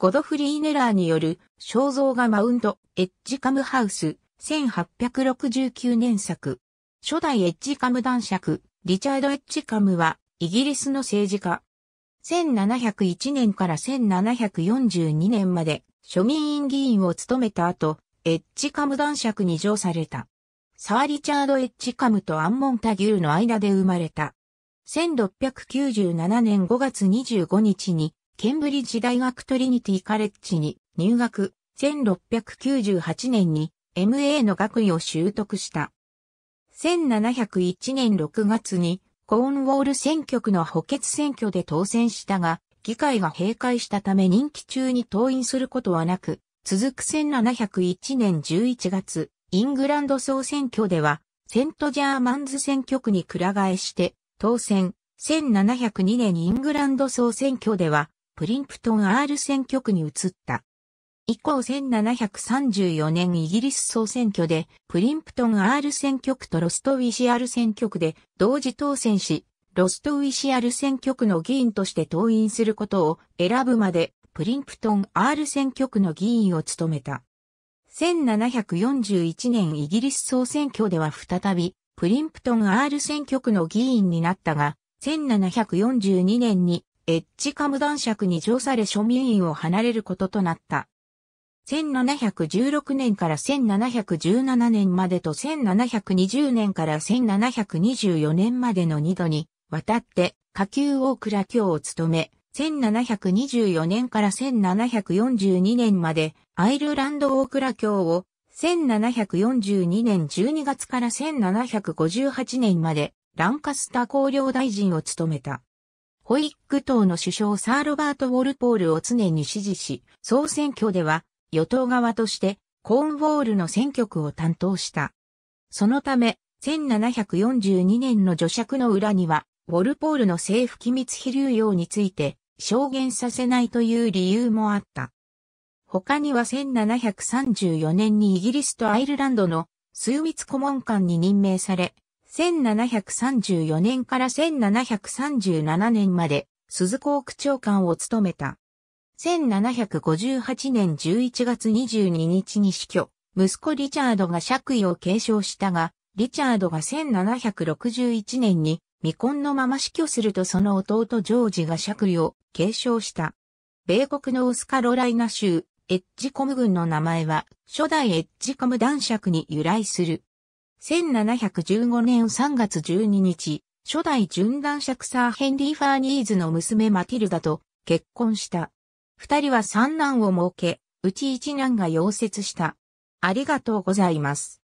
ゴドフリー・ネラーによる肖像画マウント・エッジカムハウス1869年作。初代エッジカム男爵、リチャード・エッジカムはイギリスの政治家。1701年から1742年まで庶民院議員を務めた後、エッジカム男爵に上された。サー・リチャード・エッジカムとアンモンタギュの間で生まれた。1697年5月25日にケンブリッジ大学トリニティカレッジに入学、1698年に MA の学位を習得した。1701年6月にコーンウォール選挙区の補欠選挙で当選したが、議会が閉会したため任期中に登院することはなく、続く1701年11月、イングランド総選挙では、セントジャーマンズ選挙区にくら替えして、当選。1702年イングランド総選挙では、プリンプトン R 選挙区に移った。以降1734年イギリス総選挙で、プリンプトン R 選挙区とロストウィシアル選挙区で同時当選し、ロストウィシアル選挙区の議員として登院することを選ぶまで、プリンプトン R 選挙区の議員を務めた。1741年イギリス総選挙では再び、プリンプトン R 選挙区の議員になったが、1742年にエッジカム男爵に乗され庶民院を離れることとなった。1716年から1717年までと1720年から1724年までの2度に渡って下級大倉卿を務め、1724年から1742年までアイルランド大倉卿を、1742年12月から1758年までランカスター公領大臣を務めた。ホイック党の首相サーロバート・ウォルポールを常に支持し、総選挙では与党側としてコーンウォールの選挙区を担当した。そのため、1742年の除釈の裏には、ウォルポールの政府機密非流用について証言させないという理由もあった。他には1734年にイギリスとアイルランドの枢密顧問官に任命され、1734年から1737年まで鈴子区長官を務めた。1758年11月22日に死去、息子リチャードが爵位を継承したが、リチャードが1761年に未婚のまま死去するとその弟ジョージが爵位を継承した。米国のオスカロライナ州、エッジコム軍の名前は、初代エッジコム男爵に由来する。1715年3月12日、初代純男爵サーヘンリー・ファーニーズの娘マティルダと結婚した。二人は三男を設け、うち一男が溶接した。ありがとうございます。